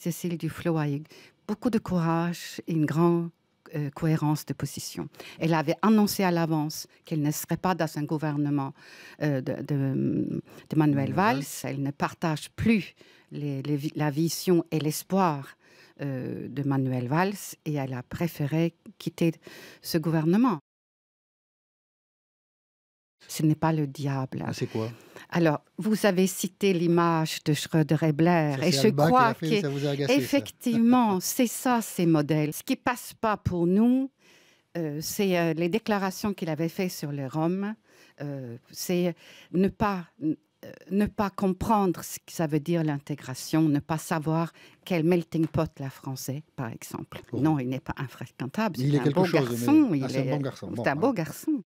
Cécile duflo eu beaucoup de courage et une grande euh, cohérence de position. Elle avait annoncé à l'avance qu'elle ne serait pas dans un gouvernement euh, de, Manuel Valls. Elle ne partage plus la vision et l'espoir euh, de Manuel Valls et elle a préféré quitter ce gouvernement. Ce n'est pas le diable. Ah, c'est quoi alors, vous avez cité l'image de Schröder et Blair, et je crois qu'effectivement, c'est ça ces modèles. Ce qui passe pas pour nous, euh, c'est euh, les déclarations qu'il avait faites sur les Roms, euh, c'est ne pas ne pas comprendre ce que ça veut dire l'intégration, ne pas savoir quel melting pot la français, par exemple. Non, il n'est pas infréquentable. Il est, un beau, garçon, il ah, est un, bon beau garçon.